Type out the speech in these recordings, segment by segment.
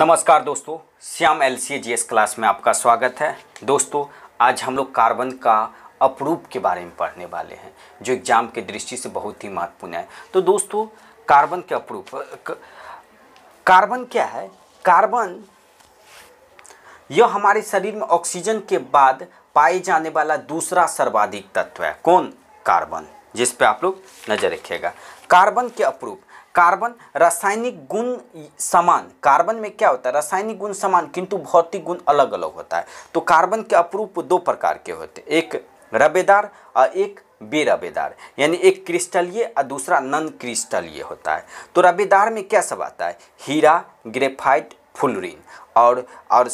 नमस्कार दोस्तों Shyam L C G S class में आपका स्वागत है दोस्तों आज हम लोग कार्बन का अप्रूप के बारे में पढ़ने वाले हैं जो एग्ज़ाम के दृष्टि से बहुत ही महत्वपूर्ण है तो दोस्तों कार्बन के अप्रूप कार्बन क्या है कार्बन यह हमारे शरीर में ऑक्सीजन के बाद पाए जाने वाला दूसरा सर्वाधिक तत्व है कौन कार्बन जिस पे आप लोग नज़र रखिएगा कार्बन के अप्रूप कार्बन रासायनिक गुण समान कार्बन में क्या होता है रासायनिक गुण समान किंतु भौतिक गुण अलग अलग होता है तो कार्बन के अपरूप दो प्रकार के होते हैं एक रबेदार और एक बेरबेदार यानी एक क्रिस्टलीय और दूसरा नन क्रिस्टलीय होता है तो रबेदार में क्या सब आता है हीरा ग्रेफाइट फुलरिन और और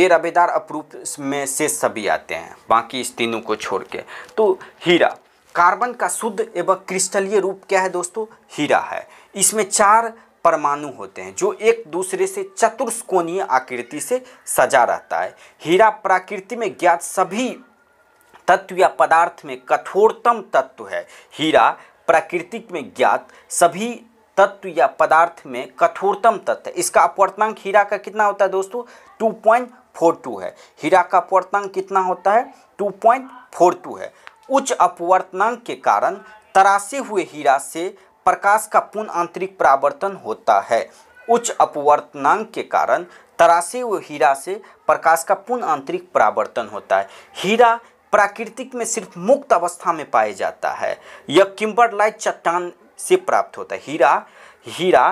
बेरबेदार अपरूप में से सभी आते हैं बाकी इस तीनों को छोड़ के तो हीरा कार्बन का शुद्ध एवं क्रिस्टलीय रूप क्या है दोस्तों हीरा है इसमें चार परमाणु होते हैं जो एक दूसरे से चतुर्षकोणीय आकृति से सजा रहता है हीरा प्रकृति में ज्ञात सभी तत्व या पदार्थ में कठोरतम तत्व है हीरा प्रकृति में ज्ञात सभी तत्व या पदार्थ में कठोरतम तत्व है इसका अपवर्तनांक हीरा का कितना होता है दोस्तों 2.42 है हीरा का अपवर्तनांक कितना होता है 2.42 है उच्च अपवर्तनांक के कारण तरासे हुए हीरा से प्रकाश का पूर्ण आंतरिक परावर्तन होता है उच्च अपवर्तनांक के कारण तरासे हुए हीरा से प्रकाश का पूर्ण आंतरिक परावर्तन होता है हीरा प्राकृतिक में सिर्फ मुक्त अवस्था में पाया जाता है यह किम्बरलाइट चट्टान से प्राप्त होता है हीरा हीरा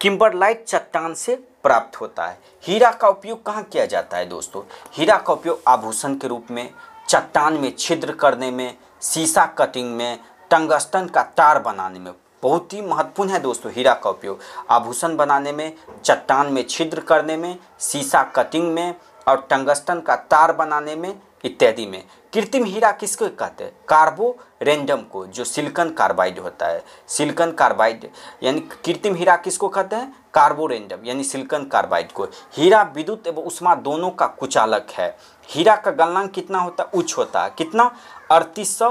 किम्बरलाइट चट्टान से प्राप्त होता है हीरा का उपयोग कहाँ किया जाता है दोस्तों हीरा का उपयोग आभूषण के रूप में चट्टान में छिद्र करने में सीसा कटिंग में टंगस्टन का तार बनाने में बहुत ही महत्वपूर्ण है दोस्तों हीरा का उपयोग आभूषण बनाने में चट्टान में छिद्र करने में सीसा कटिंग में और टंगस्टन का तार बनाने में इत्यादि में कृत्रिम हीरा किसको कहते हैं कार्बो रेंडम को जो सिलिकन कार्बाइड होता है सिलिकन कार्बाइड यानी कृत्रिम हीरा किसको कहते हैं रेंडम यानी सिलिकन कार्बाइड को हीरा विद्युत एवं उष्मा दोनों का कुचालक है हीरा का गलनांक कितना होता है उच्च होता है कितना अड़तीस सौ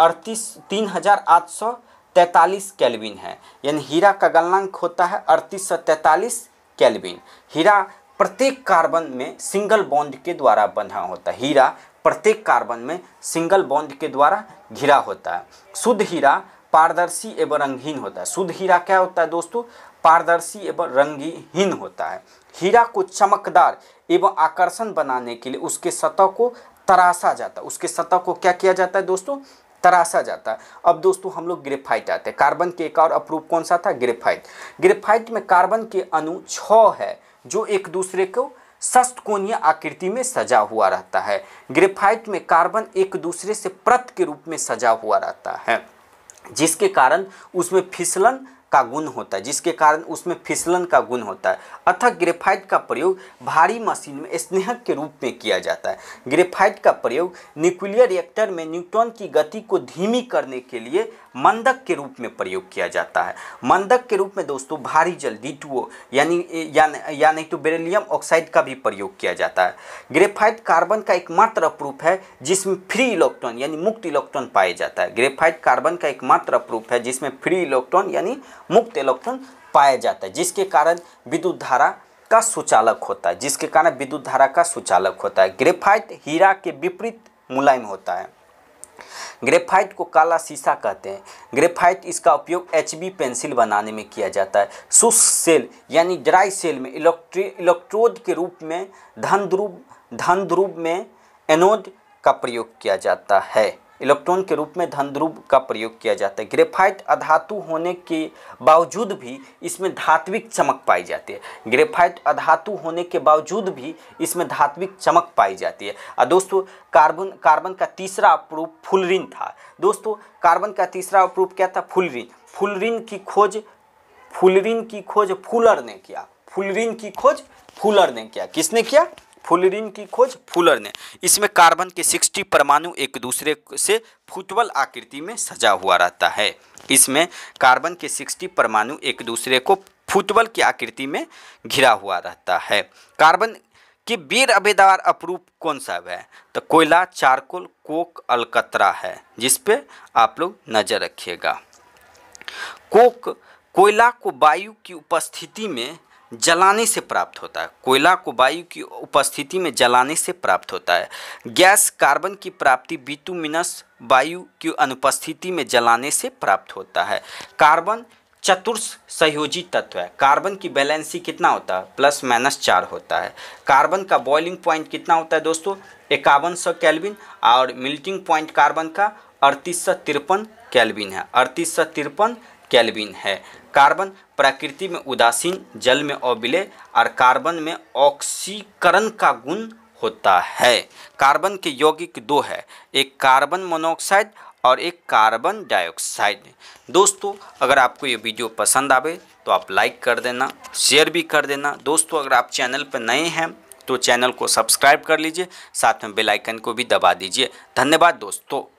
अड़तीस तीन हज़ार आठ सौ तैंतालीस कैलविन है यानी हीरा का गलनांक होता है अड़तीस सौ तैंतालीस कैलविन हीरा प्रत्येक कार्बन में सिंगल बॉन्ड के द्वारा बंधा होता है हीरा प्रत्येक कार्बन में सिंगल बॉन्ड के द्वारा घिरा होता है शुद्ध हीरा पारदर्शी एवं रंगहीन होता है शुद्ध हीरा क्या होता है दोस्तों पारदर्शी एवं रंगहीन होता है हीरा को चमकदार एवं आकर्षण बनाने के लिए उसके सतह को तराशा जाता है उसके सतह को क्या किया जाता है दोस्तों तराशा जाता है अब दोस्तों हम लोग ग्रेफाइट आते हैं कार्बन के एक और अप्रूप कौन सा था ग्रेफाइट ग्रेफाइट में कार्बन के अणु छ है जो एक दूसरे को षष्टकोणीय आकृति में सजा हुआ रहता है ग्रेफाइट में कार्बन एक दूसरे से प्रत के रूप में सजा हुआ रहता है जिसके कारण उसमें फिसलन का गुण होता है जिसके कारण उसमें फिसलन का गुण होता है अतः ग्रेफाइट का प्रयोग भारी मशीन में स्नेहक के रूप में किया जाता है ग्रेफाइट का प्रयोग न्यूक्लियर रिएक्टर में न्यूट्रॉन की गति को धीमी करने के लिए मंदक के रूप में प्रयोग किया जाता है मंदक के रूप में दोस्तों भारी जल डी यानी यानी तो बेरेलियम ऑक्साइड का भी प्रयोग किया जाता है ग्रेफाइट कार्बन का एकमात्र अप्रूप है जिसमें फ्री इलेक्ट्रॉन यानी मुक्त इलेक्ट्रॉन पाया जाता है ग्रेफाइट कार्बन का एकमात्र अप्रूप है जिसमें फ्री इलेक्ट्रॉन यानी मुक्त इलेक्ट्रॉन पाया जाता है जिसके कारण विद्युत धारा का सुचालक होता है जिसके कारण विद्युत धारा का सुचालक होता है ग्रेफाइट हीरा के विपरीत मुलायम होता है ग्रेफाइट को काला शीशा कहते हैं ग्रेफाइट इसका उपयोग एच पेंसिल बनाने में किया जाता है शुष्क सेल यानी ड्राई सेल में इलेक्ट्री इलेक्ट्रोड के रूप में धन ध्रुव धन ध्रुव में एनोड का प्रयोग किया जाता है इलेक्ट्रॉन के रूप में धन ध्रुव का प्रयोग किया जाता है ग्रेफाइट अधातु होने के बावजूद भी इसमें धात्विक चमक पाई जाती है ग्रेफाइट अधातु होने के बावजूद भी इसमें धात्विक चमक पाई जाती है और दोस्तों कार्बन कार्बन का तीसरा अपरूप फुलरिन था दोस्तों कार्बन का तीसरा अपरूप क्या था फुलरिन फुलरिन की खोज फुलरिन की खोज फूलर ने किया फुलरिन की खोज फूलर ने किया किसने किया फुलरिन की खोज फुलर ने इसमें कार्बन के 60 परमाणु एक दूसरे से फुटबल आकृति में सजा हुआ रहता है इसमें कार्बन के 60 परमाणु एक दूसरे को फुटबल की आकृति में घिरा हुआ रहता है कार्बन के वीर अभेदार अपरूप कौन सा है तो कोयला चारकोल कोक अलकतरा है जिस पे आप लोग नज़र रखिएगा कोक कोयला को वायु की उपस्थिति में जलाने से प्राप्त होता है कोयला को वायु की उपस्थिति में जलाने से प्राप्त होता है गैस कार्बन की प्राप्ति बीतुमिनस वायु की अनुपस्थिति में जलाने से प्राप्त होता है कार्बन चतुर्थ संयोजी तत्व है कार्बन की बैलेंसी कितना होता है प्लस माइनस चार होता है कार्बन का बॉइलिंग पॉइंट कितना होता है दोस्तों इक्यावन सौ कैलविन और मिल्टिंग पॉइंट कार्बन का अड़तीस सौ तिरपन कैलविन है अड़तीस सौ तिरपन केल्विन है कार्बन प्रकृति में उदासीन जल में अविलय और कार्बन में ऑक्सीकरण का गुण होता है कार्बन के यौगिक दो है एक कार्बन मोनोऑक्साइड और एक कार्बन डाइऑक्साइड दोस्तों अगर आपको ये वीडियो पसंद आवे तो आप लाइक कर देना शेयर भी कर देना दोस्तों अगर आप चैनल पर नए हैं तो चैनल को सब्सक्राइब कर लीजिए साथ में बेल आइकन को भी दबा दीजिए धन्यवाद दोस्तों